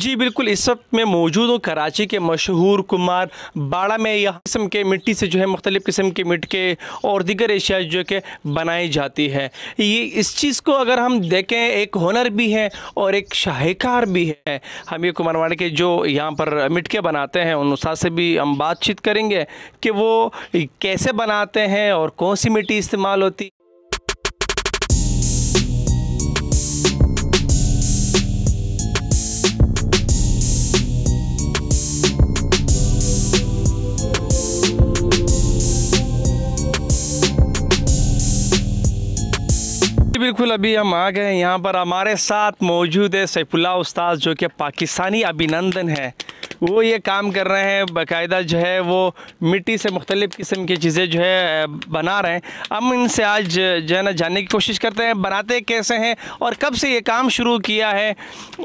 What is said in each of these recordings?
जी बिल्कुल इस वक्त मैं मौजूद हूँ कराची के मशहूर कुमार बाड़ा में यह किस्म के मिट्टी से जो है मुख्तलिफ़ किस्म के मिटके और दिगर एशिया जो कि बनाई जाती है ये इस चीज़ को अगर हम देखें एक हुनर भी है और एक शाहकार भी है हम ये कुमार के जो यहाँ पर मिटके बनाते हैं उन से भी हम बातचीत करेंगे कि वो कैसे बनाते हैं और कौन सी मिट्टी इस्तेमाल होती बिल्कुल अभी हम आ गए यहाँ पर हमारे साथ मौजूद है सैफुल्ला उस्ताद जो कि पाकिस्तानी अभिनंदन है वो ये काम कर रहे हैं बाकायदा जो है वो मिट्टी से मुख्तलिफ़ किस्म की चीज़ें जो है बना रहे हैं हम इनसे आज जो है ना जानने की कोशिश करते हैं बनाते कैसे हैं और कब से ये काम शुरू किया है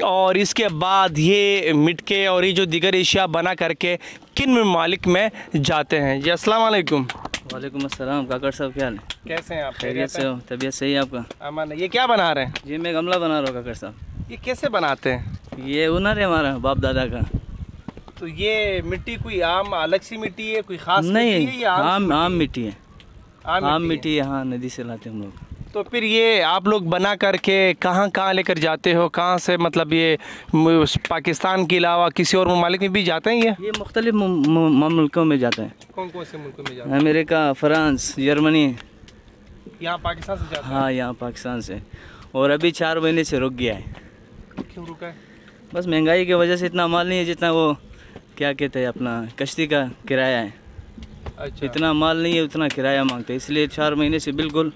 और इसके बाद ये मिटके और ये जो दिगर एशिया बना करके किन ममालिक में जाते हैं जी असलकुम वालेकुम अस्सलाम काकर साहब क्या हाल है कैसे हैं आप खैरियत से हो तबीयत सही है आपका अमन ये क्या बना रहे हैं जी मैं गमला बना रहा हूँ काकर साहब ये कैसे बनाते हैं ये हुनर है हमारा बाप दादा का तो ये मिट्टी कोई आम अलग सी मिट्टी है कोई खास नहीं है आम आम मिट्टी है आम मिट्टी है हाँ नदी से लाते हम लोग तो फिर ये आप लोग बना करके कहाँ कहाँ लेकर जाते हो कहाँ से मतलब ये पाकिस्तान के अलावा किसी और ममालिक में भी जाते हैं ये ये मुख्तलि मुल्कों में जाते हैं कौन कौन से मुल्कों में जाते हैं अमेरिका फ्रांस जर्मनी यहाँ पाकिस्तान से जाते हाँ यहाँ पाकिस्तान से और अभी चार महीने से रुक गया है क्यों रुका है बस महंगाई की वजह से इतना माल नहीं है जितना वो क्या कहते हैं अपना कश्ती का किराया है अच्छा। इतना माल नहीं है उतना किराया मांगते हैं इसलिए चार महीने से बिल्कुल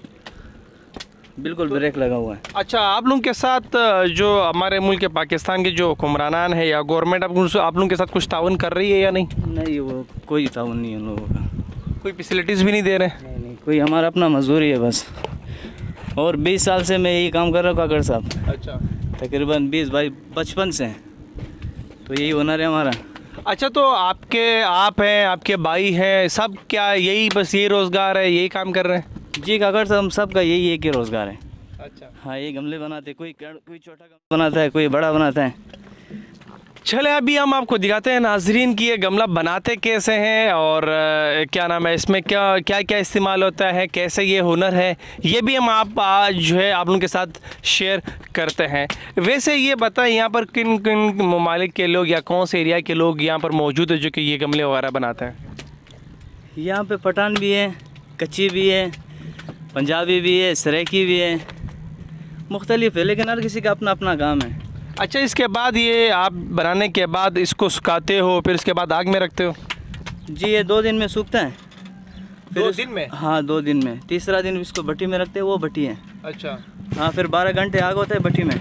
बिल्कुल तो, ब्रेक लगा हुआ है अच्छा आप लोगों के साथ जो हमारे मुल्क पाकिस्तान के जो हुक्मरानान है या गवर्नमेंट आप, लोगों के साथ कुछ ताउन कर रही है या नहीं नहीं वो कोई ताउन नहीं है लोगों का कोई फैसिलिटीज़ भी नहीं दे रहे नहीं, नहीं कोई हमारा अपना मजदूरी है बस और बीस साल से मैं यही काम कर रहा हूँ काकड़ साहब अच्छा तकरीबन बीस भाई बचपन से तो यही होना है हमारा अच्छा तो आपके आप हैं आपके भाई हैं सब क्या यही बस यही रोज़गार है यही काम कर रहे हैं जी काकर सर हम सब का यही एक ही रोज़गार है अच्छा हाँ ये गमले बनाते कोई कोई छोटा गमला बनाता है कोई बड़ा बनाता है चले अभी हम आपको दिखाते हैं नाजरीन की ये गमला बनाते कैसे हैं और क्या नाम है इसमें क्या क्या क्या इस्तेमाल होता है कैसे ये हुनर है ये भी हम आप आज जो है आप लोगों के साथ शेयर करते हैं वैसे ये बताएं यहाँ पर किन किन ममालिक के लोग या कौन से एरिया के लोग यहाँ पर मौजूद है जो कि ये गमले वगैरह बनाते हैं यहाँ पर पठान भी है कच्ची भी है पंजाबी भी है सरेकी भी है मुख्तलिफ है लेकिन हर किसी का अपना अपना काम है अच्छा इसके बाद ये आप बनाने के बाद इसको सुखाते हो फिर इसके बाद आग में रखते हो जी ये दो दिन में सूखता है दो दिन में हाँ दो दिन में तीसरा दिन इसको भट्टी में रखते हैं वो भट्टी है अच्छा हाँ फिर बारह घंटे आग होता है भट्टी में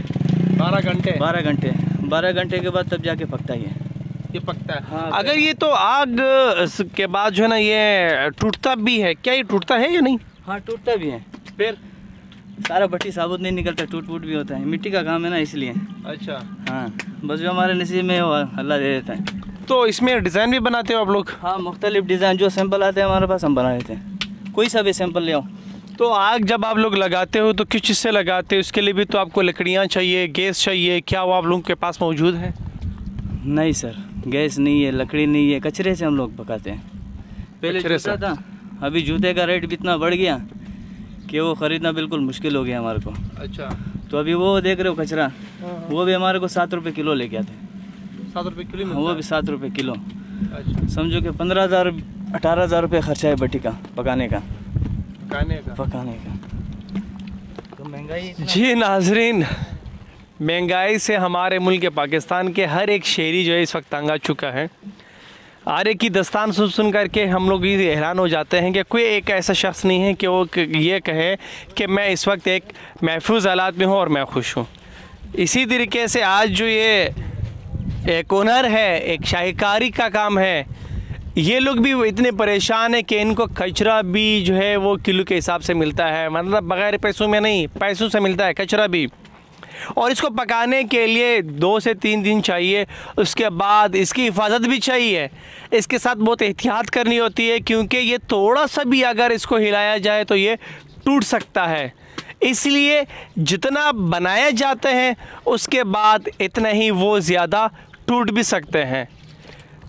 बारह घंटे बारह घंटे बारह घंटे के बाद तब जाके पकता ही है ये पकता है हाँ, अगर ये तो आग के बाद जो है ना ये टूटता भी है क्या ये टूटता है या नहीं हाँ टूटता भी है फिर सारा भट्टी साबुत नहीं निकलता टूट फूट भी होता है मिट्टी का काम है ना इसलिए अच्छा हाँ बस जो हमारे नसीब में वो हल्ला दे देता है तो इसमें डिज़ाइन भी बनाते हो आप लोग हाँ मुख्तलिफ डिज़ाइन जो सैंपल आते हैं हमारे पास हम बना देते हैं कोई सा भी सैंपल ले आओ तो आग जब आप लोग लगाते हो तो किस चीज़ से लगाते हो उसके लिए भी तो आपको लकड़ियाँ चाहिए गैस चाहिए क्या वो आप लोगों के पास मौजूद है नहीं सर गैस नहीं है लकड़ी नहीं है कचरे से हम लोग पकाते हैं पहले कचरे से था अभी जूते का रेट भी इतना बढ़ गया कि वो ख़रीदना बिल्कुल मुश्किल हो गया हमारे को अच्छा तो अभी वो देख रहे हो कचरा हाँ, हाँ। वो भी हमारे को सात रुपये किलो लेके आते सात रुपये किलो हाँ, वो भी सात रुपये किलो अच्छा। समझो कि पंद्रह हज़ार अठारह हज़ार रुपये खर्चा है बटी का पकाने का पकाने का पकाने का तो महंगाई जी नाजरीन महंगाई से हमारे मुल्क पाकिस्तान के हर एक शहरी जो है इस वक्त तंग आ चुका है आर्य की दस्तान सुन सुन करके हम लोग ये हैरान हो जाते हैं कि कोई एक ऐसा शख्स नहीं है कि वो ये कहे कि मैं इस वक्त एक महफूज हालात में हूँ और मैं खुश हूँ इसी तरीके से आज जो ये एक ओनर है एक शाहकारी का काम है ये लोग भी इतने परेशान हैं कि इनको कचरा भी जो है वो किलो के हिसाब से मिलता है मतलब बगैर पैसों में नहीं पैसों से मिलता है कचरा भी और इसको पकाने के लिए दो से तीन दिन चाहिए उसके बाद इसकी हिफाजत भी चाहिए इसके साथ बहुत एहतियात करनी होती है क्योंकि ये थोड़ा सा भी अगर इसको हिलाया जाए तो ये टूट सकता है इसलिए जितना बनाए जाते हैं उसके बाद इतना ही वो ज़्यादा टूट भी सकते हैं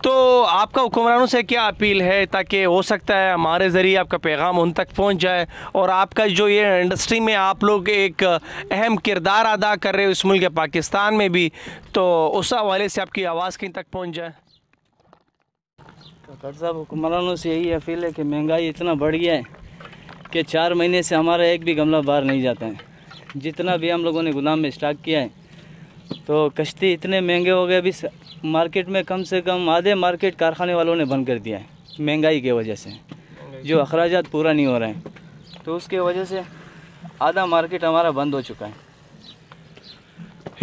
तो आपका हुक्मरानों से क्या अपील है ताकि हो सकता है हमारे ज़रिए आपका पैगाम उन तक पहुंच जाए और आपका जो ये इंडस्ट्री में आप लोग एक अहम किरदार अदा कर रहे हो इस मुल्क पाकिस्तान में भी तो उस हवाले से आपकी आवाज़ कहीं तक पहुँच जाए डॉक्टर साहब हुक्मरानों से यही अपील है कि महंगाई इतना बढ़ गया है कि चार महीने से हमारा एक भी गमला बाहर नहीं जाता है जितना भी हम लोगों ने गोदाम में स्टॉक किया है तो कश्ती इतने महंगे हो गए अभी मार्केट में कम से कम आधे मार्केट कारखाने वालों ने बंद कर दिया है महंगाई की वजह से जो अखराज पूरा नहीं हो रहे हैं तो उसके वजह से आधा मार्केट हमारा बंद हो चुका है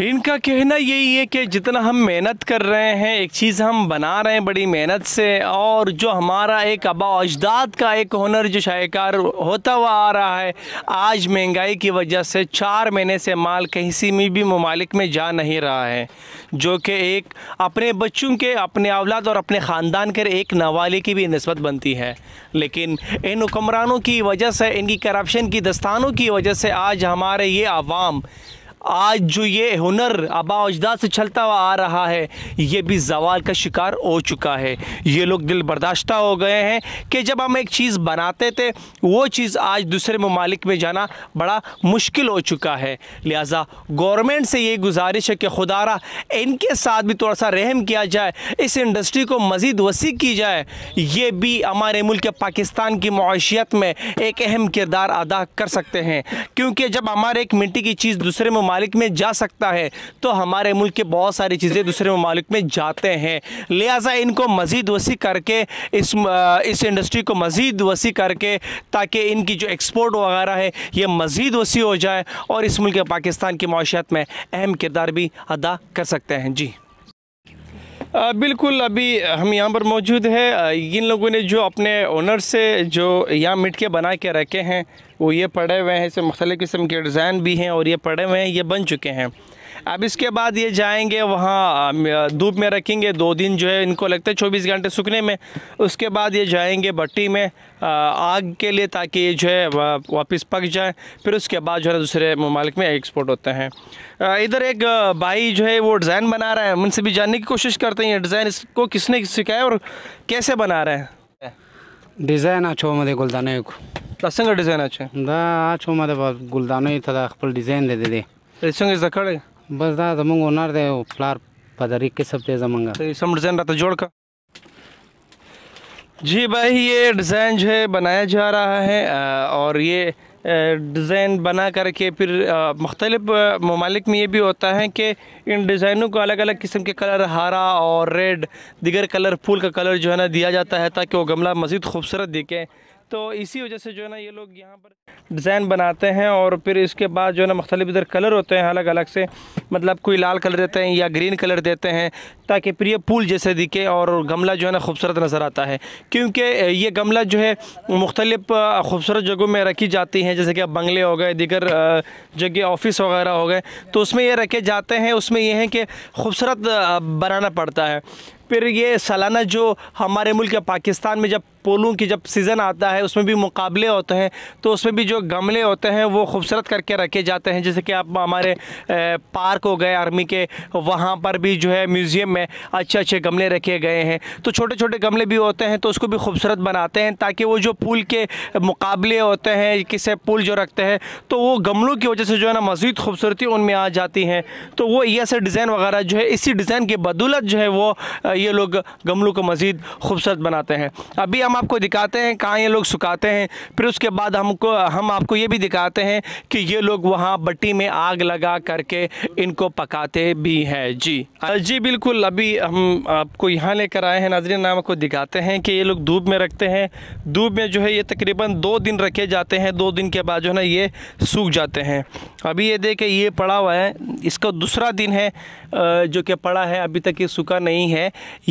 इनका कहना यही है कि जितना हम मेहनत कर रहे हैं एक चीज़ हम बना रहे हैं बड़ी मेहनत से और जो हमारा एक आबा अजदाद का एक हुनर जो शाहकार होता हुआ आ रहा है आज महंगाई की वजह से चार महीने से माल किसी में भी ममालिक में जा नहीं रहा है जो कि एक अपने बच्चों के अपने औलाद और अपने ख़ानदान के एक नवाले की भी नस्बत बनती है लेकिन इन हुक्मरानों की वजह से इनकी करप्शन की दस्तानों की वजह से आज हमारे ये आवाम आज जो ये हुनर आबा अजदा से चलता हुआ आ रहा है ये भी जवाल का शिकार हो चुका है ये लोग दिल बर्दाश्त हो गए हैं कि जब हम एक चीज़ बनाते थे वो चीज़ आज दूसरे ममालिक में जाना बड़ा मुश्किल हो चुका है लिहाजा गवर्नमेंट से ये गुजारिश है कि खुदा इनके साथ भी थोड़ा सा रहम किया जाए इस इंडस्ट्री को मज़ीद वसी की जाए ये भी हमारे मुल्क पाकिस्तान की माशियत में एक अहम किरदार अदा कर सकते हैं क्योंकि जब हमारे एक मिट्टी की चीज़ दूसरे में ममालिक में जा सकता है तो हमारे मुल्क के बहुत सारी चीज़ें दूसरे ममालिक में जाते हैं लिहाजा इनको मज़ीद वसी करके इस इस इंडस्ट्री को मज़ीद वसी करके ताकि इनकी जो एक्सपोर्ट वगैरह है ये मज़ीद वसी हो जाए और इस मुल्क पाकिस्तान की माशियात में अहम किरदार भी अदा कर सकते हैं जी बिल्कुल अभी हम यहाँ पर मौजूद है इन लोगों ने जो अपने ओनर से जो यहाँ मिट के बना के रखे हैं वो ये पड़े हुए हैं इसे मख्तलि किस्म के डिज़ाइन भी हैं और ये पड़े हुए हैं ये बन चुके हैं अब इसके बाद ये जाएंगे वहाँ धूप में रखेंगे दो दिन जो है इनको लगता है चौबीस घंटे सूखने में उसके बाद ये जाएंगे भट्टी में आग के लिए ताकि ये जो है वापस पक जाए फिर उसके बाद जो है दूसरे ममालिक में एक्सपोर्ट होते हैं इधर एक भाई जो है वो डिज़ाइन बना रहा है उनसे भी जानने की कोशिश करते हैं ये डिज़ाइन इसको किसने सिखाया और कैसे बना रहे हैं डिज़ाइन अच्छा मुझे गुलदाना को دا څنګه ډیزاین اچي دا اچو ما د ګلدانو ته خپل ډیزاین دی دی څنګه زده کړې بس دا زمونږ هنر دی او پلار پدری کې سب ته زمونږ سم ډیزاین راته جوړ کا जी भाई ये डिज़ाइन जो है बनाया जा रहा है और ये डिज़ाइन बना करके फिर मुख्तलिफ ममालिक में ये भी होता है कि इन डिज़ाइनों को अलग अलग किस्म के कलर हरा और रेड दिगर कलर फूल का कलर जो है ना दिया जाता है ताकि वो गमला मज़ीद खूबसूरत दिखे तो इसी वजह से जो है ना ये लोग यहाँ पर डिज़ाइन बनाते हैं और फिर इसके बाद जो है ना मुख्तलिफ इधर कलर होते हैं अलग अलग से मतलब कोई लाल कलर देते हैं या ग्रीन कलर देते हैं ताकि प्रिय पुल जैसे दिखे और गमला जो है ना खूबसूरत नज़र आता है क्योंकि ये गमला जो है मुख्तलिफ खूबसूरत जगहों में रखी जाती हैं जैसे कि अब बंगले हो गए दीगर जगह ऑफिस वगैरह हो गए तो उसमें ये रखे जाते हैं उसमें यह है कि खूबसूरत बनाना पड़ता है फिर ये सालाना जो हमारे मुल्क पाकिस्तान में जब पोलूँ की जब सीज़न आता है उसमें भी मुकाबले होते हैं तो उसमें भी जो गमले होते हैं वो खूबसूरत करके रखे जाते हैं जैसे कि आप हमारे पार्क हो गए आर्मी के वहाँ पर भी जो है म्यूज़ियम में अच्छे अच्छे गमले रखे गए हैं तो छोटे छोटे गमले भी होते हैं तो उसको भी खूबसूरत बनाते हैं ताकि वो जो पुल के मुकाबले होते हैं किसे पुल जो रखते हैं तो वो गमलों की वजह से जो है ना मज़ीद खूबसूरती उनमें आ जाती है तो वो ये ऐसे डिज़ाइन वगैरह जो है इसी डिज़ाइन की बदौलत जो है वो ये लोग गमलों को मज़ीद खूबसूरत बनाते हैं अभी हम आपको दिखाते हैं कहाँ ये लोग सुखाते हैं फिर उसके बाद हमको हम आपको ये भी दिखाते हैं कि ये लोग वहाँ बट्टी में आग लगा करके इनको पकाते भी हैं जी जी बिल्कुल अभी हम आपको यहाँ लेकर आए हैं नाजरीन नाम को दिखाते हैं कि ये लोग धूप में रखते हैं धूप में जो है ये तकरीबन दो दिन रखे जाते हैं दो दिन के बाद जो है ना ये सूख जाते हैं अभी ये देखे ये पड़ा हुआ है इसका दूसरा दिन है जो कि पड़ा है अभी तक ये सूखा नहीं है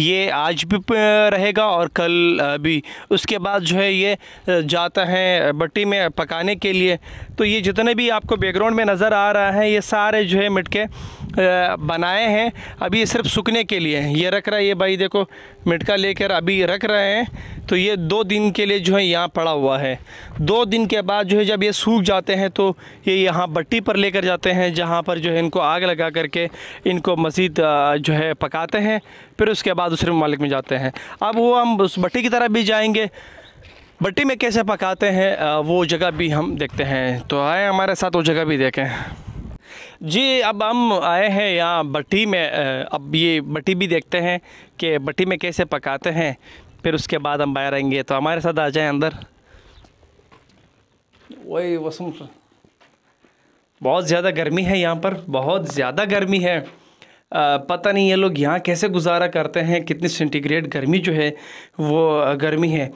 ये आज भी रहेगा और कल भी उसके बाद जो है ये जाता है बट्टी में पकाने के लिए तो ये जितने भी आपको बैकग्राउंड में नज़र आ रहा है ये सारे जो है मिटके बनाए हैं अभी ये सिर्फ सूखने के लिए हैं ये रख रहा है ये भाई देखो मिटका लेकर अभी रख रहे हैं तो ये दो दिन के लिए जो है यहाँ पड़ा हुआ है दो दिन के बाद जो है जब ये सूख जाते हैं तो ये यहाँ भट्टी पर लेकर जाते हैं जहाँ पर जो है इनको आग लगा करके इनको मज़ीद जो है पकाते हैं फिर उसके बाद दूसरे ममालिक में जाते हैं अब वो हम उस भट्टी की तरफ भी जाएँगे भट्टी में कैसे पकाते हैं वो जगह भी हम देखते हैं तो आए हमारे साथ वो जगह भी देखें जी अब हम आए हैं यहाँ बटी में अब ये बटी भी देखते हैं कि बटी में कैसे पकाते हैं फिर उसके बाद हम बाहर आएंगे तो हमारे साथ आ जाएं अंदर वही वसुम बहुत ज़्यादा गर्मी है यहाँ पर बहुत ज़्यादा गर्मी है आ, पता नहीं ये लोग यहाँ कैसे गुजारा करते हैं कितनी सेंटीग्रेड गर्मी जो है वो गर्मी है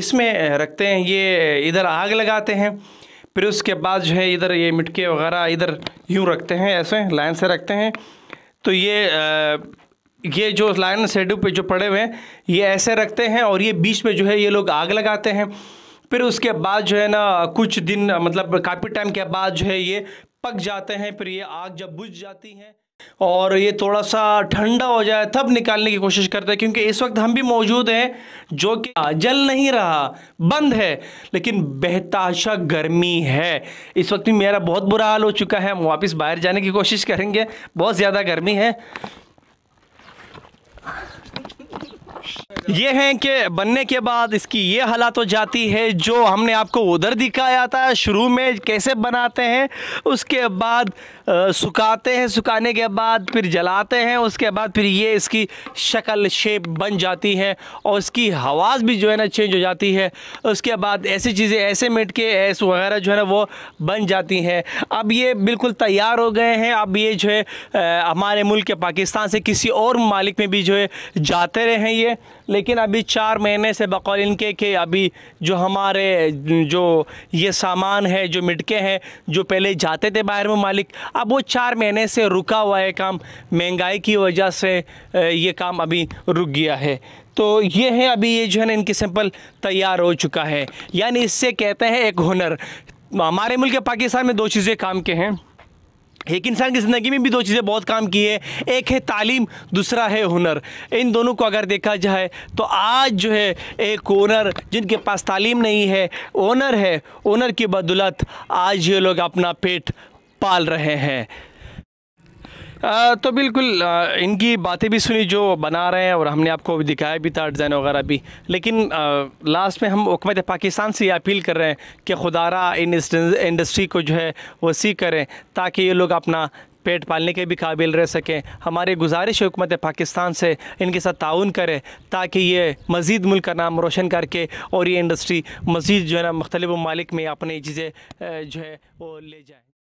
इसमें रखते हैं ये इधर आग लगाते हैं फिर उसके बाद जो है इधर ये मिटके वगैरह इधर यूँ रखते हैं ऐसे लाइन से रखते हैं तो ये आ, ये जो लाइन शेड्यू पे जो पड़े हुए हैं ये ऐसे रखते हैं और ये बीच में जो है ये लोग आग लगाते हैं फिर उसके बाद जो है ना कुछ दिन मतलब काफ़ी टाइम के बाद जो है ये पक जाते हैं फिर ये आग जब बुझ जाती है और ये थोड़ा सा ठंडा हो जाए तब निकालने की कोशिश करते हैं क्योंकि इस वक्त हम भी मौजूद हैं जो कि जल नहीं रहा बंद है लेकिन बेहताशा गर्मी है इस वक्त भी मेरा बहुत बुरा हाल हो चुका है हम वापस बाहर जाने की कोशिश करेंगे बहुत ज़्यादा गर्मी है ये है कि बनने के बाद इसकी ये हालत हो जाती है जो हमने आपको उधर दिखाया था शुरू में कैसे बनाते हैं उसके बाद सुखाते हैं सुखाने के बाद फिर जलाते हैं उसके बाद फिर ये इसकी शक्ल शेप बन जाती है और इसकी हवास भी जो है ना चेंज हो जाती है उसके बाद ऐसी चीज़ें ऐसे मिट के ऐस वगैरह जो है ना वो बन जाती हैं अब ये बिल्कुल तैयार हो गए हैं अब ये जो है हमारे मुल्क के पाकिस्तान से किसी और ममालिक में भी जो है जाते रहे हैं ये लेकिन अभी चार महीने से बकौल इनके के अभी जो हमारे जो ये सामान है जो मिटके हैं जो पहले जाते थे बाहर ममालिक अब वो चार महीने से रुका हुआ है काम महंगाई की वजह से ये काम अभी रुक गया है तो ये है अभी ये जो है ना इनकी सैंपल तैयार हो चुका है यानी इससे कहते हैं एक हुनर हमारे मुल्क पाकिस्तान में दो चीज़ें काम के हैं एक इंसान की ज़िंदगी में भी दो चीज़ें बहुत काम की है एक है तालीम दूसरा है हुनर इन दोनों को अगर देखा जाए तो आज जो है एक ओनर जिनके पास तालीम नहीं है ओनर है ओनर की बदौलत आज ये लोग अपना पेट पाल रहे हैं आ, तो बिल्कुल आ, इनकी बातें भी सुनी जो बना रहे हैं और हमने आपको भी दिखाया भी था डिज़ाइन वगैरह भी लेकिन आ, लास्ट में हम हुकूमत पाकिस्तान से ये अपील कर रहे हैं कि खुदारा इन इंडस्ट्री को जो है वसी करें ताकि ये लोग अपना पेट पालने के भी काबिल रह सकें हमारी गुजारिश हुकूमत पाकिस्तान से इनके साथ ताउन करें ताकि ये मज़ीद मुल्क का नाम रोशन करके और ये इंडस्ट्री मज़ीद जो है ना मुख्तलिफ़ ममालिक में अपनी चीज़ें जो है वो ले जाएँ